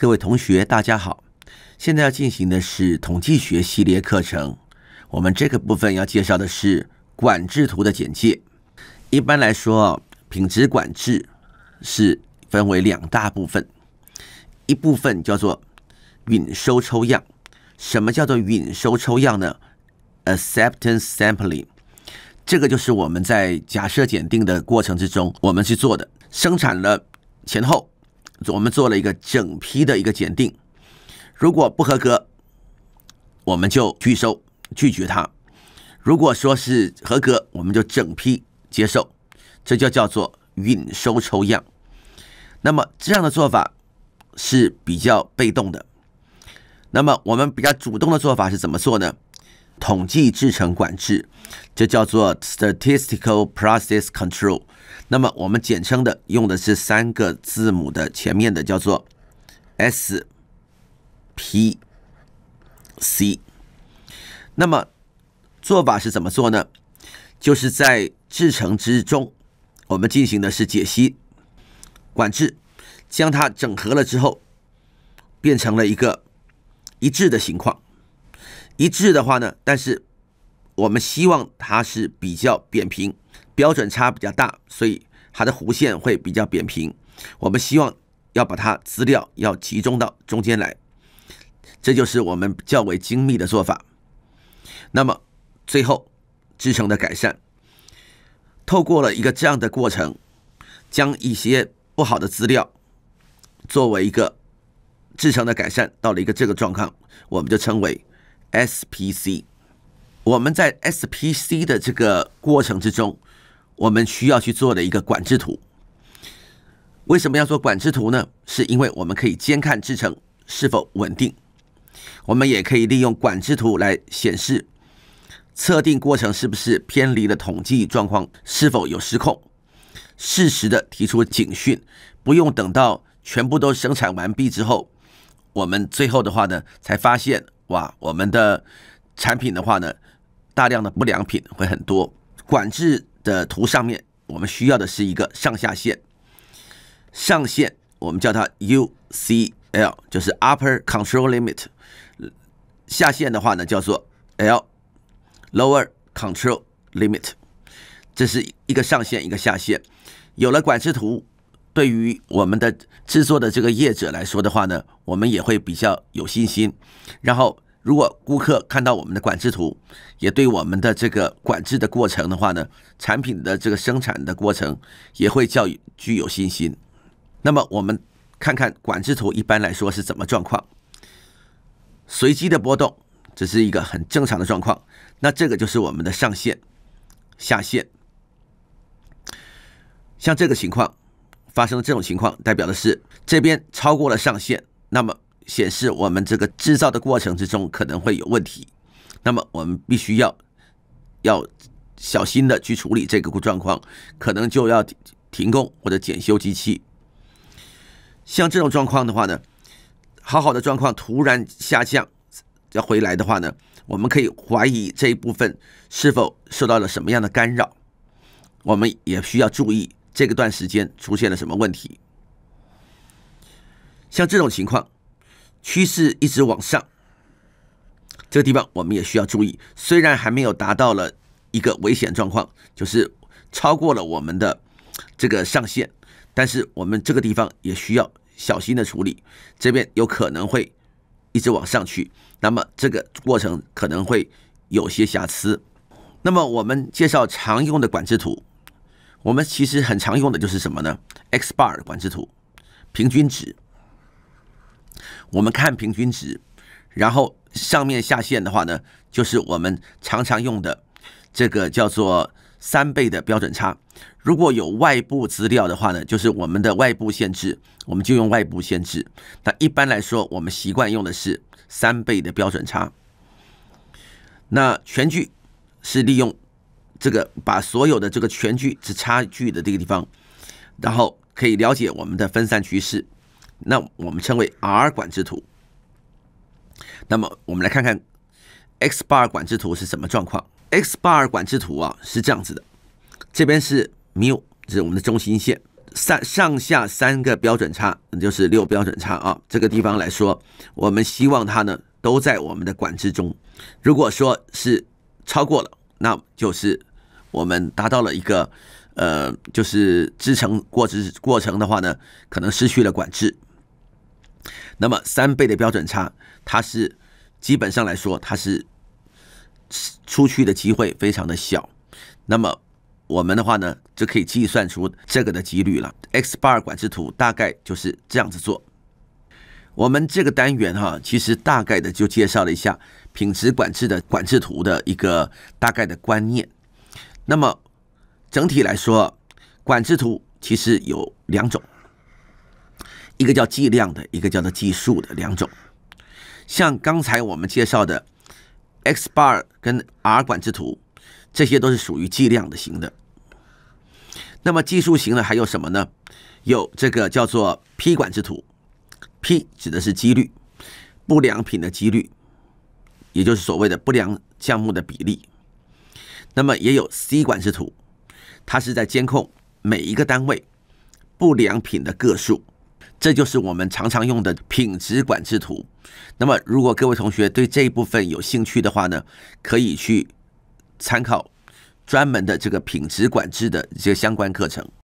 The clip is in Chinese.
各位同学，大家好！现在要进行的是统计学系列课程。我们这个部分要介绍的是管制图的简介。一般来说啊，品质管制是分为两大部分，一部分叫做允收抽样。什么叫做允收抽样呢？Acceptance Sampling，这个就是我们在假设检定的过程之中，我们去做的生产了前后。我们做了一个整批的一个检定，如果不合格，我们就拒收，拒绝它；如果说是合格，我们就整批接受，这就叫做允收抽样。那么这样的做法是比较被动的。那么我们比较主动的做法是怎么做呢？统计制成管制，这叫做 statistical process control。那么我们简称的用的是三个字母的前面的叫做 SPC。那么做法是怎么做呢？就是在制成之中，我们进行的是解析管制，将它整合了之后，变成了一个一致的情况。一致的话呢，但是我们希望它是比较扁平，标准差比较大，所以它的弧线会比较扁平。我们希望要把它资料要集中到中间来，这就是我们较为精密的做法。那么最后制成的改善，透过了一个这样的过程，将一些不好的资料作为一个制成的改善，到了一个这个状况，我们就称为。S P C，我们在 S P C 的这个过程之中，我们需要去做的一个管制图。为什么要做管制图呢？是因为我们可以监看制程是否稳定，我们也可以利用管制图来显示测定过程是不是偏离了统计状况，是否有失控，适时的提出警讯，不用等到全部都生产完毕之后，我们最后的话呢才发现。哇，我们的产品的话呢，大量的不良品会很多。管制的图上面，我们需要的是一个上下限。上限我们叫它 UCL，就是 Upper Control Limit；下限的话呢叫做 L Lower Control Limit。这是一个上限，一个下限。有了管制图。对于我们的制作的这个业者来说的话呢，我们也会比较有信心。然后，如果顾客看到我们的管制图，也对我们的这个管制的过程的话呢，产品的这个生产的过程也会较具有信心。那么，我们看看管制图一般来说是怎么状况？随机的波动，这是一个很正常的状况。那这个就是我们的上限、下限，像这个情况。发生了这种情况，代表的是这边超过了上限，那么显示我们这个制造的过程之中可能会有问题，那么我们必须要要小心的去处理这个状况，可能就要停工或者检修机器。像这种状况的话呢，好好的状况突然下降要回来的话呢，我们可以怀疑这一部分是否受到了什么样的干扰，我们也需要注意。这个段时间出现了什么问题？像这种情况，趋势一直往上，这个地方我们也需要注意。虽然还没有达到了一个危险状况，就是超过了我们的这个上限，但是我们这个地方也需要小心的处理。这边有可能会一直往上去，那么这个过程可能会有些瑕疵。那么我们介绍常用的管制图。我们其实很常用的就是什么呢？X bar 管制图，平均值。我们看平均值，然后上面下线的话呢，就是我们常常用的这个叫做三倍的标准差。如果有外部资料的话呢，就是我们的外部限制，我们就用外部限制。那一般来说，我们习惯用的是三倍的标准差。那全句是利用。这个把所有的这个全距之差距的这个地方，然后可以了解我们的分散趋势，那我们称为 R 管制图。那么我们来看看 X-bar 管制图是什么状况？X-bar 管制图啊是这样子的，这边是 mu，这是我们的中心线，三上下三个标准差，就是六标准差啊。这个地方来说，我们希望它呢都在我们的管制中，如果说是超过了，那就是。我们达到了一个呃，就是制成过制过程的话呢，可能失去了管制。那么三倍的标准差，它是基本上来说，它是出去的机会非常的小。那么我们的话呢，就可以计算出这个的几率了。X-bar 管制图大概就是这样子做。我们这个单元哈，其实大概的就介绍了一下品质管制的管制图的一个大概的观念。那么，整体来说，管制图其实有两种，一个叫计量的，一个叫做计数的两种。像刚才我们介绍的 X-bar 跟 R 管制图，这些都是属于计量的型的。那么计数型的还有什么呢？有这个叫做 P 管制图，P 指的是几率，不良品的几率，也就是所谓的不良项目的比例。那么也有 C 管制图，它是在监控每一个单位不良品的个数，这就是我们常常用的品质管制图。那么，如果各位同学对这一部分有兴趣的话呢，可以去参考专门的这个品质管制的一些相关课程。